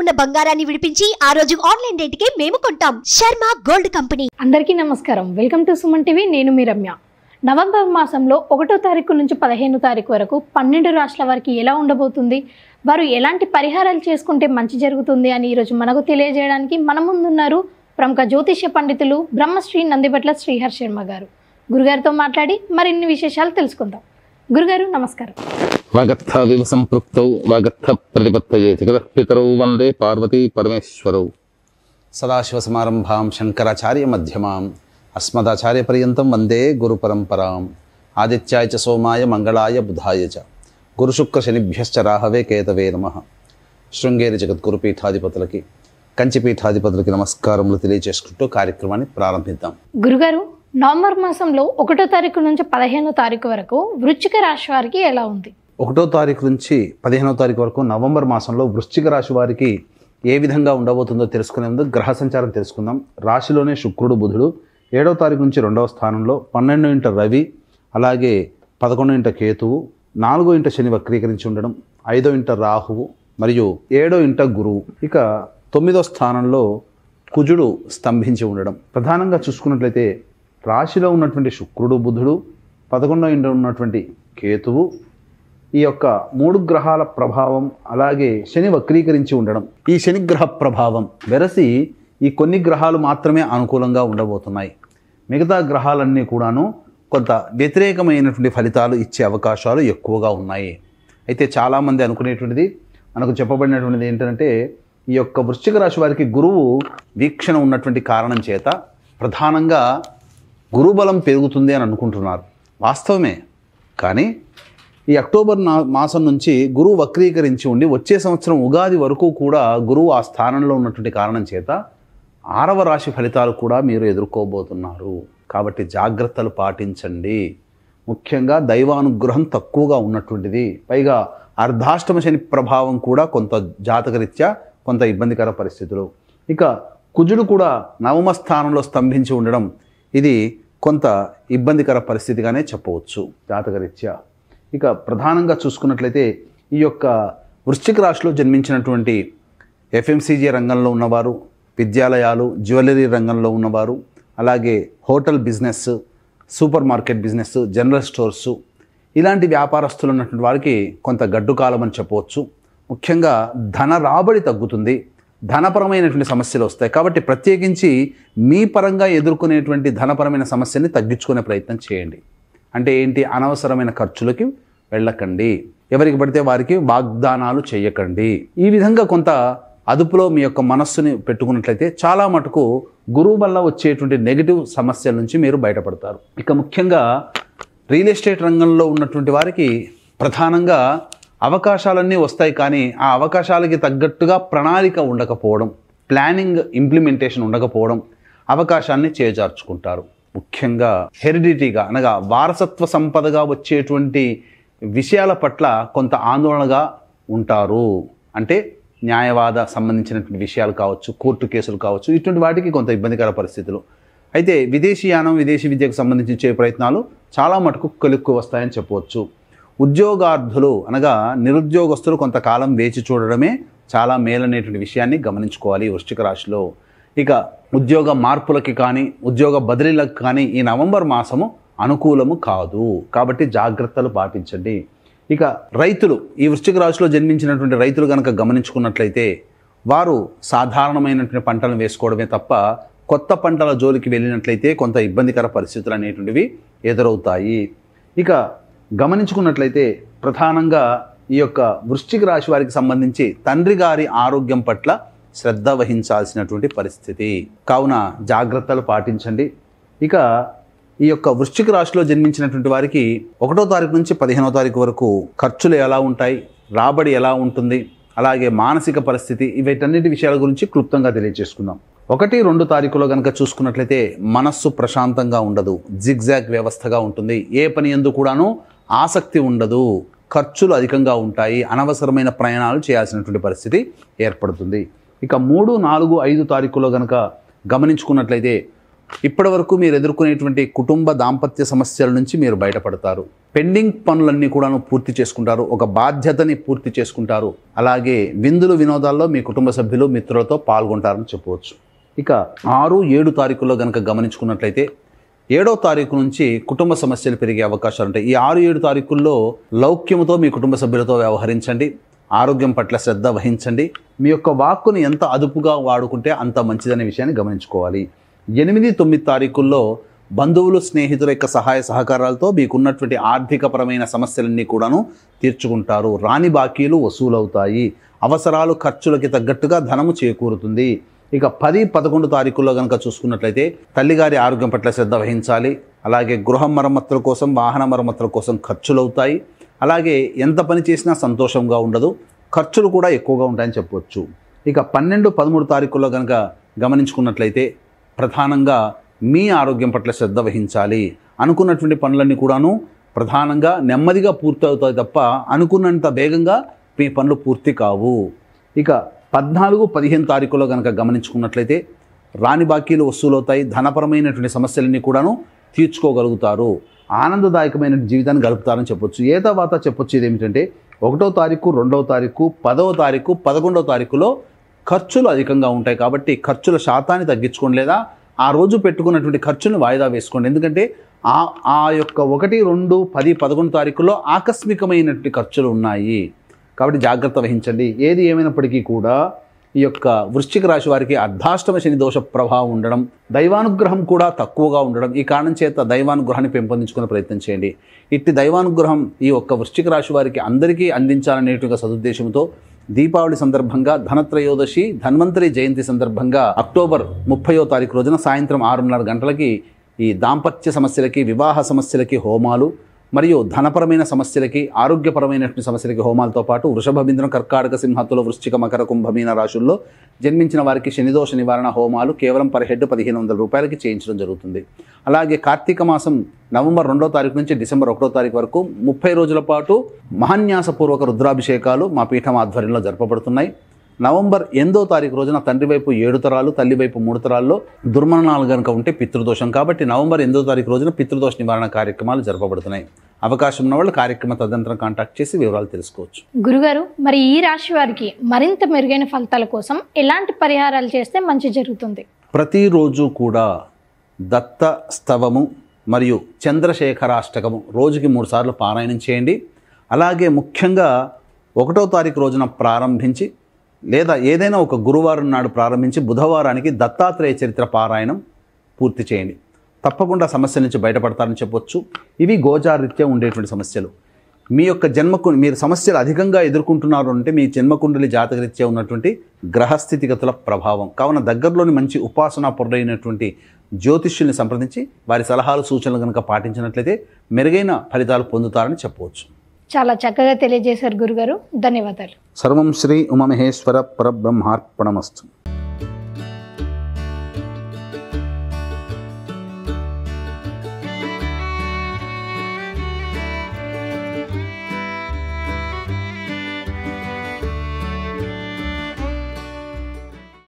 ఉన్న బంగారాన్ని విడిపించి ఆ రోజు ఆన్లైన్ రేటుకే మేము కొంటాం శర్మ గోల్డ్ కంపెనీ అందరికీ నమస్కారం వెల్కమ్ టు సుమన్ టీవీ నేను మీ రమ్య నవంబర్ మాసంలో ఒకటో తారీఖు నుంచి పదిహేను తారీఖు వరకు పన్నెండు రాష్ట్రాల వారికి ఎలా ఉండబోతుంది వారు ఎలాంటి పరిహారాలు చేసుకుంటే మంచి జరుగుతుంది అని ఈరోజు మనకు తెలియజేయడానికి మన ముందున్నారు ప్రముఖ జ్యోతిష్య పండితులు బ్రహ్మశ్రీ నందిబట్ల శ్రీహర్ శర్మ గారు గురుగారితో మాట్లాడి మరిన్ని విశేషాలు తెలుసుకుందాం గురుగారు నమస్కారం వాగర్థవివ సంపృక్తౌ వాగర్థ ప్రతిపత్తయే జగదపితరౌ వందే పార్వతీ పరమేశ్వరౌ సదాశివ సమారంభాం శంకరాచార్య మధ్యమాం అస్మదాచార్య పర్యంతం వందే గురు పరంపరాం ఆదిత్యాయ చ సోమాయ మంగళాయ బుధాయ చ గురు శుక్ర శనిభ్యశ్చ రాహవే కేతవే నమ శృంగేరి జగద్గురు పీఠాధిపతులకి కంచి పీఠాధిపతులకి నమస్కారములు తెలియజేసుకుంటూ కార్యక్రమాన్ని ప్రారంభిద్దాం గురుగారు నవంబర్ మాసంలో ఒకటో తారీఖు నుంచి పదిహేనో తారీఖు వరకు వృశ్చిక రాశి వారికి ఎలా ఉంది ఒకటో తారీఖు నుంచి పదిహేనో తారీఖు వరకు నవంబర్ మాసంలో వృశ్చిక రాశి వారికి ఏ విధంగా ఉండబోతుందో తెలుసుకునే ముందు గ్రహ సంచారం తెలుసుకుందాం రాశిలోనే శుక్రుడు బుధుడు ఏడో తారీఖు నుంచి రెండవ స్థానంలో పన్నెండు ఇంట రవి అలాగే పదకొండో ఇంట కేతువు నాలుగో ఇంట శని వక్రీకరించి ఉండడం ఐదో ఇంట రాహువు మరియు ఏడో ఇంట గురువు ఇక తొమ్మిదో స్థానంలో కుజుడు స్తంభించి ఉండడం ప్రధానంగా చూసుకున్నట్లయితే రాశిలో ఉన్నటువంటి శుక్రుడు బుధుడు పదకొండో ఇంట్లో ఉన్నటువంటి కేతువు ఈ యొక్క మూడు గ్రహాల ప్రభావం అలాగే శని వక్రీకరించి ఉండడం ఈ శనిగ్రహ ప్రభావం వెరసి ఈ కొన్ని గ్రహాలు మాత్రమే అనుకూలంగా ఉండబోతున్నాయి మిగతా గ్రహాలన్నీ కూడాను కొంత వ్యతిరేకమైనటువంటి ఫలితాలు ఇచ్చే అవకాశాలు ఎక్కువగా ఉన్నాయి అయితే చాలామంది అనుకునేటువంటిది మనకు చెప్పబడినటువంటిది ఏంటంటే ఈ యొక్క వృశ్చిక రాశి వారికి గురువు వీక్షణ ఉన్నటువంటి కారణం చేత ప్రధానంగా గురుబలం పెరుగుతుంది అని అనుకుంటున్నారు వాస్తవమే కానీ ఈ అక్టోబర్ మాసం నుంచి గురువు వక్రీకరించి ఉండి వచ్చే సంవత్సరం ఉగాది వరకు కూడా గురువు ఆ స్థానంలో ఉన్నటువంటి కారణం చేత ఆరవ రాశి ఫలితాలు కూడా మీరు ఎదుర్కోబోతున్నారు కాబట్టి జాగ్రత్తలు పాటించండి ముఖ్యంగా దైవానుగ్రహం తక్కువగా ఉన్నటువంటిది పైగా అర్ధాష్టమ శని ప్రభావం కూడా కొంత జాతకరీత్యా కొంత ఇబ్బందికర పరిస్థితులు ఇక కుజుడు కూడా నవమ స్థానంలో స్తంభించి ఉండడం ఇది కొంత ఇబ్బందికర పరిస్థితిగానే చెప్పవచ్చు జాతకరీత్యా ఇక ప్రధానంగా చూసుకున్నట్లయితే ఈ యొక్క వృశ్చిక రాశిలో జన్మించినటువంటి ఎఫ్ఎంసీజీ రంగంలో ఉన్నవారు విద్యాలయాలు జ్యువెలరీ రంగంలో ఉన్నవారు అలాగే hotel business supermarket business general stores ఇలాంటి వ్యాపారస్తులు ఉన్నటువంటి వారికి కొంత గడ్డు కాలం అని చెప్పవచ్చు ముఖ్యంగా ధన రాబడి తగ్గుతుంది ధనపరమైనటువంటి సమస్యలు వస్తాయి కాబట్టి ప్రత్యేకించి మీ పరంగా ఎదుర్కొనేటువంటి ధనపరమైన సమస్యని తగ్గించుకునే ప్రయత్నం చేయండి అంటే ఏంటి అనవసరమైన ఖర్చులకి వెళ్ళకండి ఎవరికి పడితే వారికి వాగ్దానాలు చేయకండి ఈ విధంగా కొంత అదుపులో మీ యొక్క మనస్సుని పెట్టుకున్నట్లయితే చాలా మటుకు గురువు వల్ల వచ్చేటువంటి నెగిటివ్ సమస్యల నుంచి మీరు బయటపడతారు ఇక ముఖ్యంగా రియల్ ఎస్టేట్ రంగంలో ఉన్నటువంటి వారికి ప్రధానంగా అవకాశాలన్నీ వస్తాయి కానీ ఆ అవకాశాలకి తగ్గట్టుగా ప్రణాళిక ఉండకపోవడం ప్లానింగ్ ఇంప్లిమెంటేషన్ ఉండకపోవడం అవకాశాన్ని చేజార్చుకుంటారు ముఖ్యంగా హెరిడిటీగా అనగా వారసత్వ సంపదగా వచ్చేటువంటి విషయాల పట్ల కొంత ఆందోళనగా ఉంటారు అంటే న్యాయవాద సంబంధించినటువంటి విషయాలు కావచ్చు కోర్టు కేసులు కావచ్చు ఇటువంటి వాటికి కొంత ఇబ్బందికర పరిస్థితులు అయితే విదేశీయానం విదేశీ విద్యకు సంబంధించి ప్రయత్నాలు చాలా మటుకు కలుక్కు వస్తాయని చెప్పవచ్చు ఉద్యోగార్థులు అనగా నిరుద్యోగస్తులు కొంతకాలం వేచి చూడడమే చాలా మేలనేటువంటి విషయాన్ని గమనించుకోవాలి వృష్టిక రాశిలో ఇక ఉద్యోగ మార్పులకి కానీ ఉద్యోగ బదిలీలకు కానీ ఈ నవంబర్ మాసము అనుకూలము కాదు కాబట్టి జాగ్రత్తలు పాటించండి ఇక రైతులు ఈ వృష్టిక రాశిలో జన్మించినటువంటి రైతులు కనుక గమనించుకున్నట్లయితే వారు సాధారణమైనటువంటి పంటలను వేసుకోవడమే తప్ప కొత్త పంటల జోలికి వెళ్ళినట్లయితే కొంత ఇబ్బందికర పరిస్థితులు అనేటువంటివి ఎదురవుతాయి ఇక గమనించుకున్నట్లయితే ప్రధానంగా ఈ యొక్క వృశ్చిక రాశి వారికి సంబంధించి తండ్రి గారి ఆరోగ్యం పట్ల శ్రద్ధ వహించాల్సినటువంటి పరిస్థితి కావున జాగ్రత్తలు పాటించండి ఇక ఈ యొక్క వృశ్చిక రాశిలో జన్మించినటువంటి వారికి ఒకటో తారీఖు నుంచి పదిహేనో తారీఖు వరకు ఖర్చులు ఎలా ఉంటాయి రాబడి ఎలా ఉంటుంది అలాగే మానసిక పరిస్థితి వీటన్నిటి విషయాల గురించి క్లుప్తంగా తెలియజేసుకుందాం ఒకటి రెండు తారీఖులో కనుక చూసుకున్నట్లయితే మనస్సు ప్రశాంతంగా ఉండదు జిగ్జాగ్ వ్యవస్థగా ఉంటుంది ఏ పని ఎందు కూడాను ఆసక్తి ఉండదు ఖర్చులు అధికంగా ఉంటాయి అనవసరమైన ప్రయాణాలు చేయాల్సినటువంటి పరిస్థితి ఏర్పడుతుంది ఇక మూడు నాలుగు ఐదు తారీఖులో కనుక గమనించుకున్నట్లయితే ఇప్పటి వరకు మీరు ఎదుర్కొనేటువంటి కుటుంబ దాంపత్య సమస్యల నుంచి మీరు బయటపడతారు పెండింగ్ పనులన్నీ కూడాను పూర్తి చేసుకుంటారు ఒక బాధ్యతని పూర్తి చేసుకుంటారు అలాగే విందులు వినోదాల్లో మీ కుటుంబ సభ్యులు మిత్రులతో పాల్గొంటారని చెప్పవచ్చు ఇక ఆరు ఏడు తారీఖుల్లో కనుక గమనించుకున్నట్లయితే ఏడో తారీఖు నుంచి కుటుంబ సమస్యలు పెరిగే అవకాశాలు ఉంటాయి ఈ ఆరు ఏడు తారీఖుల్లో లౌక్యముతో మీ కుటుంబ సభ్యులతో వ్యవహరించండి ఆరోగ్యం పట్ల శ్రద్ధ వహించండి మీ యొక్క వాక్కును ఎంత అదుపుగా వాడుకుంటే అంత మంచిదనే విషయాన్ని గమనించుకోవాలి ఎనిమిది తొమ్మిది తారీఖుల్లో బంధువులు స్నేహితుల యొక్క సహాయ సహకారాలతో మీకున్నటువంటి ఆర్థికపరమైన సమస్యలన్నీ కూడాను తీర్చుకుంటారు రాని బాకీలు వసూలవుతాయి అవసరాలు ఖర్చులకి తగ్గట్టుగా ధనము చేకూరుతుంది ఇక పది పదకొండు తారీఖుల్లో కనుక చూసుకున్నట్లయితే తల్లిగారి ఆరోగ్యం పట్ల శ్రద్ధ వహించాలి అలాగే గృహం మరమ్మతుల కోసం వాహన మరమ్మతుల కోసం ఖర్చులు అవుతాయి అలాగే ఎంత పని చేసినా సంతోషంగా ఉండదు ఖర్చులు కూడా ఎక్కువగా ఉంటాయని చెప్పవచ్చు ఇక పన్నెండు పదమూడు తారీఖుల్లో కనుక గమనించుకున్నట్లయితే ప్రధానంగా మీ ఆరోగ్యం పట్ల శ్రద్ధ వహించాలి అనుకున్నటువంటి పనులన్నీ కూడాను ప్రధానంగా నెమ్మదిగా పూర్తి అవుతాయి తప్ప అనుకున్నంత వేగంగా మీ పనులు పూర్తి కావు ఇక పద్నాలుగు పదిహేను తారీఖులో కనుక గమనించుకున్నట్లయితే రాని బాకీలు వసూలవుతాయి ధనపరమైనటువంటి సమస్యలన్నీ కూడాను తీర్చుకోగలుగుతారు ఆనందదాయకమైన జీవితాన్ని గలుపుతారని చెప్పొచ్చు ఏ తర్వాత చెప్పొచ్చు ఏమిటంటే ఒకటో తారీఖు రెండవ తారీఖు పదవ తారీఖు పదకొండవ తారీఖులో ఖర్చులు అధికంగా ఉంటాయి కాబట్టి ఖర్చుల శాతాన్ని తగ్గించుకోండి లేదా ఆ రోజు పెట్టుకున్నటువంటి ఖర్చుని వాయిదా వేసుకోండి ఎందుకంటే ఆ ఆ యొక్క ఒకటి రెండు పది పదకొండు తారీఖులో ఆకస్మికమైనటువంటి ఖర్చులు ఉన్నాయి కాబట్టి జాగ్రత్త వహించండి ఏది ఏమైనప్పటికీ కూడా ఈ యొక్క వృశ్చిక రాశి వారికి అర్ధాష్టమ శని దోష ప్రభావం ఉండడం దైవానుగ్రహం కూడా తక్కువగా ఉండడం ఈ కారణం చేత దైవానుగ్రహాన్ని పెంపొందించుకునే ప్రయత్నం చేయండి ఇట్టి దైవానుగ్రహం ఈ యొక్క వృశ్చిక రాశి వారికి అందరికీ అందించాలనేటువంటి సదుద్దేశంతో దీపావళి సందర్భంగా ధనత్రయోదశి ధన్వంతరి జయంతి సందర్భంగా అక్టోబర్ ముప్పయో తారీఖు రోజున సాయంత్రం ఆరున్నర గంటలకి ఈ దాంపత్య సమస్యలకి వివాహ సమస్యలకి హోమాలు మరియు ధనపరమైన సమస్యలకి ఆరోగ్యపరమైనటువంటి సమస్యలకి హోమాలతో పాటు వృషభ బిందనం కర్కాటక సింహత్తులో వృశ్చిక మకర కుంభమీన రాశుల్లో జన్మించిన వారికి శనిదోష నివారణ హోమాలు కేవలం పర్ హెడ్ పదిహేను వందల రూపాయలకి చేయించడం జరుగుతుంది అలాగే కార్తీక మాసం నవంబర్ రెండో తారీఖు నుంచి డిసెంబర్ ఒకటో తారీఖు వరకు ముప్పై రోజుల పాటు మహాన్యాసపూర్వక రుద్రాభిషేకాలు మా పీఠం ఆధ్వర్యంలో జరపబడుతున్నాయి నవంబర్ ఎనిమిదో తారీఖు రోజున తండ్రి వైపు ఏడు తరాలు తల్లి వైపు మూడు తరాల్లో దుర్మరణాలు కనుక ఉంటే పితృదోషం కాబట్టి నవంబర్ ఎనిమిదో తారీఖు రోజున పితృదోష నివారణ కార్యక్రమాలు జరపబడుతున్నాయి అవకాశం ఉన్న వాళ్ళు కార్యక్రమ తదనంతరం కాంటాక్ట్ చేసి వివరాలు తెలుసుకోవచ్చు గురుగారు మరి ఈ రాశి వారికి మరింత మెరుగైన ఫలితాల కోసం ఎలాంటి పరిహారాలు చేస్తే మంచి జరుగుతుంది ప్రతిరోజు కూడా దత్త స్తవము మరియు చంద్రశేఖరాష్టకము రోజుకి మూడుసార్లు పారాయణం చేయండి అలాగే ముఖ్యంగా ఒకటో తారీఖు రోజున ప్రారంభించి లేదా ఏదైనా ఒక గురువారం నాడు ప్రారంభించి బుధవారానికి దత్తాత్రేయ చరిత్ర పారాయణం పూర్తి చేయండి తప్పకుండా సమస్య నుంచి బయటపడతారని చెప్పొచ్చు ఇవి గోచారీత్యా ఉండేటువంటి సమస్యలు మీ యొక్క జన్మకు మీరు సమస్యలు అధికంగా ఎదుర్కొంటున్నారు అంటే మీ జన్మకుండలి జాతకరీత్యా ఉన్నటువంటి గ్రహస్థితిగతుల ప్రభావం కావున దగ్గరలోని మంచి ఉపాసన పొరుడైనటువంటి జ్యోతిష్యుల్ని సంప్రదించి వారి సలహాలు సూచనలు కనుక పాటించినట్లయితే మెరుగైన ఫలితాలు పొందుతారని చెప్పవచ్చు చాలా చక్కగా తెలియజేశారు గురుగారు ధన్యవాదాలు సర్వం శ్రీ ఉమమహేశ్వర పరబ్రహ్మార్పణమస్తు